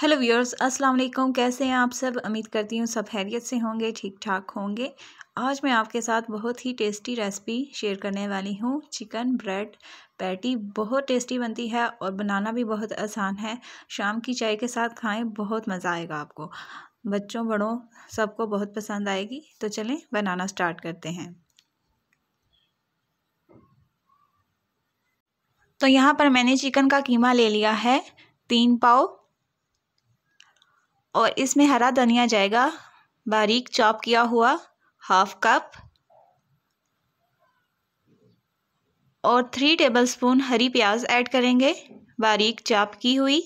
hello viewers अस्सलाम वालेकुम कैसे हैं आप सब उम्मीद करती हूँ सब हैरियत से होंगे ठीक ठाक होंगे आज मैं आपके साथ बहुत ही टेस्टी रेसिपी शेयर करने वाली हूँ चिकन ब्रेड पैटी बहुत टेस्टी बनती है और बनाना भी बहुत आसान है शाम की चाय के साथ खाएं बहुत मज़ा आएगा आपको बच्चों बड़ों सबको बहुत पसंद आएगी तो चलें बनाना स्टार्ट करते हैं तो यहाँ पर मैंने चिकन का कीमा ले लिया है तीन पाव और इसमें हरा धनिया जाएगा बारीक चॉप किया हुआ हाफ कप और थ्री टेबलस्पून हरी प्याज ऐड करेंगे बारीक चॉप की हुई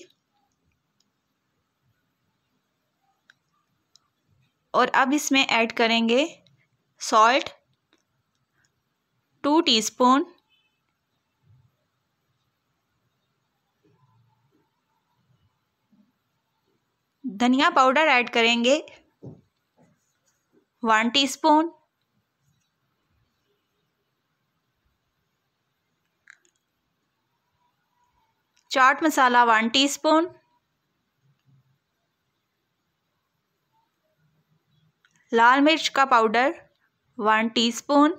और अब इसमें ऐड करेंगे सॉल्ट टू टीस्पून धनिया पाउडर ऐड करेंगे one teaspoon chaat masala one teaspoon लाल मिर्च का पाउडर वन टीस्पून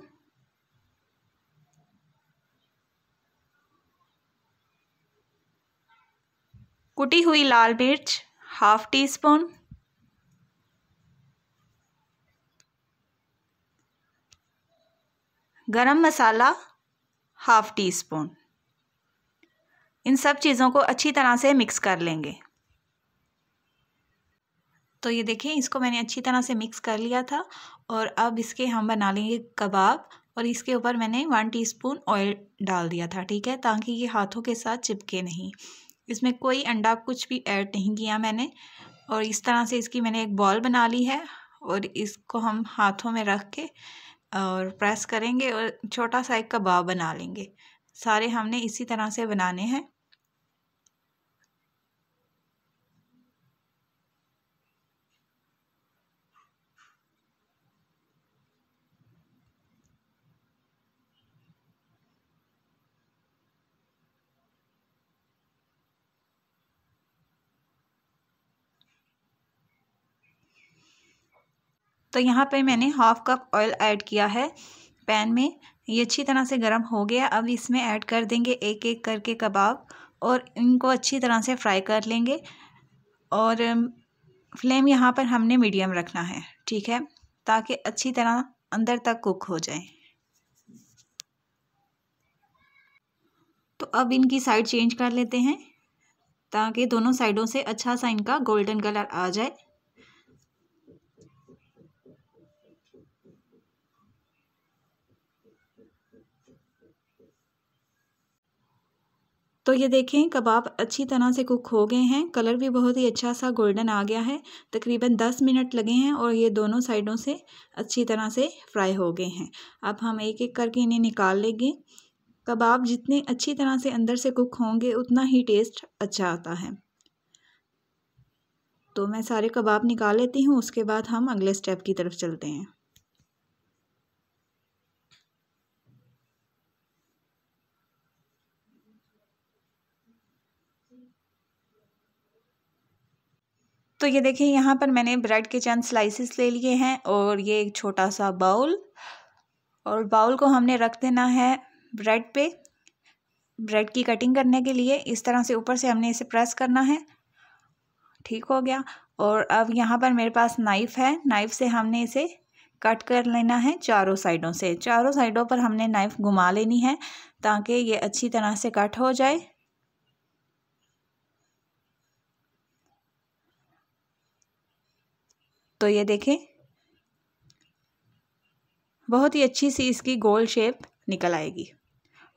कुटी हुई लाल मिर्च half teaspoon garam masala half teaspoon इन सब चीज़ों को अच्छी तरह से मिक्स कर लेंगे तो ये देखें इसको मैंने अच्छी तरह से मिक्स कर लिया था और अब इसके हम बना लेंगे कबाब और इसके ऊपर मैंने वन टीस्पून ऑयल डाल दिया था ठीक है ताकि ये हाथों के साथ चिपके नहीं इसमें कोई अंडा कुछ भी ऐड नहीं किया मैंने और इस तरह से इसकी मैंने एक बॉल बना ली है और इसको हम हाथों में रख के और प्रेस करेंगे और छोटा सा एक कबाब बना लेंगे सारे हमने इसी तरह से बनाने हैं तो यहाँ पे मैंने हाफ़ कप ऑयल ऐड किया है पैन में ये अच्छी तरह से गर्म हो गया अब इसमें ऐड कर देंगे एक एक करके कबाब और इनको अच्छी तरह से फ्राई कर लेंगे और फ्लेम um, यहाँ पर हमने मीडियम रखना है ठीक है ताकि अच्छी तरह अंदर तक कुक हो जाए तो अब इनकी साइड चेंज कर लेते हैं ताकि दोनों साइडों से अच्छा सा इनका गोल्डन कलर आ जाए तो ये देखें कबाब अच्छी तरह से कुक हो गए हैं कलर भी बहुत ही अच्छा सा गोल्डन आ गया है तकरीबन दस मिनट लगे हैं और ये दोनों साइडों से अच्छी तरह से फ्राई हो गए हैं अब हम एक एक करके इन्हें निकाल लेंगे कबाब जितने अच्छी तरह से अंदर से कुक होंगे उतना ही टेस्ट अच्छा आता है तो मैं सारे कबाब निकाल लेती हूँ उसके बाद हम अगले स्टेप की तरफ चलते हैं तो ये देखिए यहाँ पर मैंने ब्रेड के चंद स्लाइसिस ले लिए हैं और ये एक छोटा सा बाउल और बाउल को हमने रख देना है ब्रेड पे ब्रेड की कटिंग करने के लिए इस तरह से ऊपर से हमने इसे प्रेस करना है ठीक हो गया और अब यहाँ पर मेरे पास नाइफ़ है नाइफ़ से हमने इसे कट कर लेना है चारों साइडों से चारों साइडों पर हमने नाइफ़ घुमा लेनी है ताकि ये अच्छी तरह से कट हो जाए दोस्तों ये देखें बहुत ही अच्छी सी इसकी गोल शेप निकल आएगी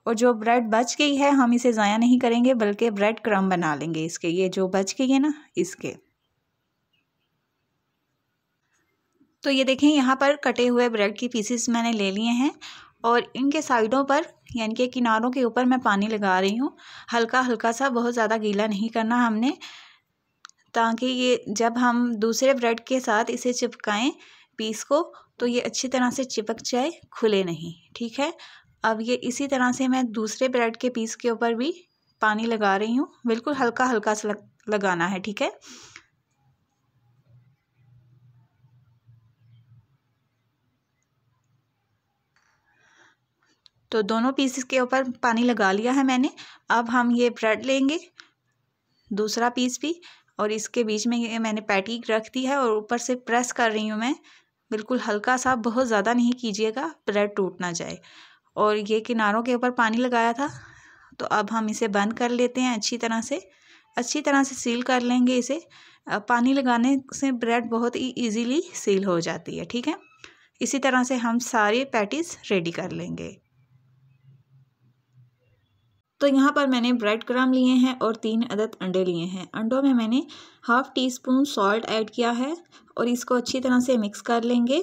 और जो ब्रेड बच गई है हम इसे ज़ाया नहीं करेंगे बल्कि ब्रेड क्रम बना लेंगे इसके ये जो बच गई है ना इसके तो ये देखें यहाँ पर कटे हुए ब्रेड की पीसेस मैंने ले लिए हैं और इनके साइडों पर यानी कि किनारों के ऊपर मैं पानी लगा रही हूँ हल्का हल्का सा बहुत ज़्यादा गीला नहीं करना हमने ताकि ये जब हम दूसरे ब्रेड के साथ इसे चिपकाएं पीस को तो ये अच्छी तरह से चिपक जाए खुले नहीं ठीक है अब ये इसी तरह से मैं दूसरे ब्रेड के पीस के ऊपर भी पानी लगा रही हूँ बिल्कुल हल्का हल्का सा लग, लगाना है ठीक है तो दोनों पीसेस के ऊपर पानी लगा लिया है मैंने अब हम ये ब्रेड लेंगे दूसरा पीस भी और इसके बीच में ये मैंने पैटी रख दी है और ऊपर से प्रेस कर रही हूँ मैं बिल्कुल हल्का सा बहुत ज़्यादा नहीं कीजिएगा ब्रेड टूट ना जाए और ये किनारों के ऊपर पानी लगाया था तो अब हम इसे बंद कर लेते हैं अच्छी तरह से अच्छी तरह से सील कर लेंगे इसे पानी लगाने से ब्रेड बहुत ही ईजीली सील हो जाती है ठीक है इसी तरह से हम सारे पैटीज़ रेडी कर लेंगे तो यहाँ पर मैंने ब्रेड क्रम लिए हैं और तीन अदद अंडे लिए हैं अंडों में मैंने half teaspoon salt add किया है और इसको अच्छी तरह से मिक्स कर लेंगे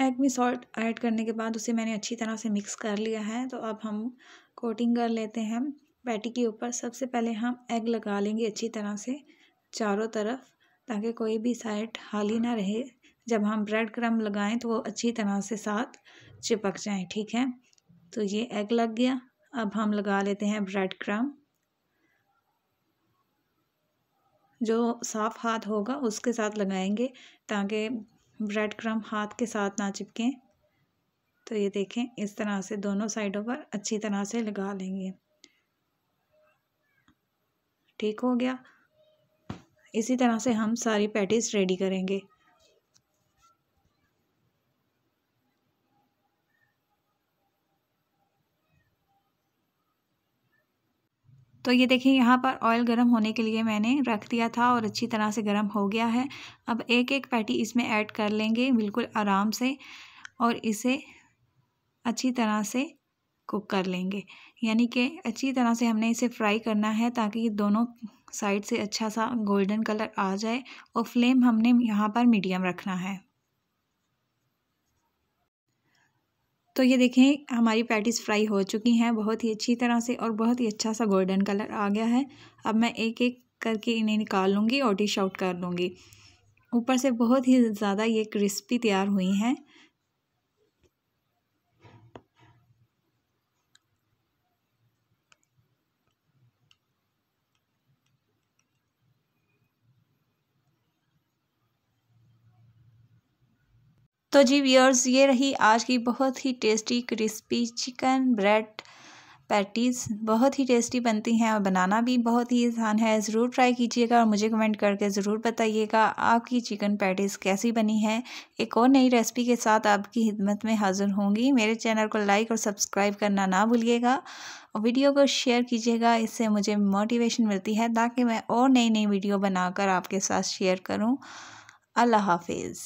एग में सॉल्ट ऐड करने के बाद उसे मैंने अच्छी तरह से मिक्स कर लिया है तो अब हम कोटिंग कर लेते हैं पैटी के ऊपर सबसे पहले हम एग लगा लेंगे अच्छी तरह से चारों तरफ ताकि कोई भी साइड खाली ना रहे जब हम ब्रेड क्रम लगाएं तो वो अच्छी तरह से साथ चिपक जाएं ठीक है तो ये एग लग गया अब हम लगा लेते हैं ब्रेड क्रम जो साफ़ हाथ होगा उसके साथ लगाएंगे ताकि ब्रेड क्रम हाथ के साथ ना चिपकें तो ये देखें इस तरह से दोनों साइडों पर अच्छी तरह से लगा लेंगे ठीक हो गया इसी तरह से हम सारी पैटीज रेडी करेंगे तो ये देखिए यहाँ पर ऑयल गर्म होने के लिए मैंने रख दिया था और अच्छी तरह से गर्म हो गया है अब एक एक पैटी इसमें ऐड कर लेंगे बिल्कुल आराम से और इसे अच्छी तरह से कुक कर लेंगे यानी कि अच्छी तरह से हमने इसे फ्राई करना है ताकि ये दोनों साइड से अच्छा सा गोल्डन कलर आ जाए और फ्लेम हमने यहाँ पर मीडियम रखना है तो ये देखें हमारी पैटीज़ फ्राई हो चुकी हैं बहुत ही अच्छी तरह से और बहुत ही अच्छा सा गोल्डन कलर आ गया है अब मैं एक एक करके इन्हें निकाल लूँगी और डिश आउट कर लूँगी ऊपर से बहुत ही ज़्यादा ये क्रिस्पी तैयार हुई हैं तो जी व्यूअर्स ये रही आज की बहुत ही tasty crispy chicken bread patties बहुत ही टेस्टी बनती हैं और बनाना भी बहुत ही आसान है ज़रूर ट्राई कीजिएगा और मुझे कमेंट करके ज़रूर बताइएगा आपकी चिकन पैटीज़ कैसी बनी है एक और नई रेसिपी के साथ आपकी हिदमत में हाज़िर होंगी मेरे चैनल को लाइक और सब्सक्राइब करना ना भूलिएगा और वीडियो को शेयर कीजिएगा इससे मुझे मोटिवेशन मिलती है ताकि मैं और नई नई वीडियो बनाकर आपके साथ शेयर करूँ अल्लाह हाफिज़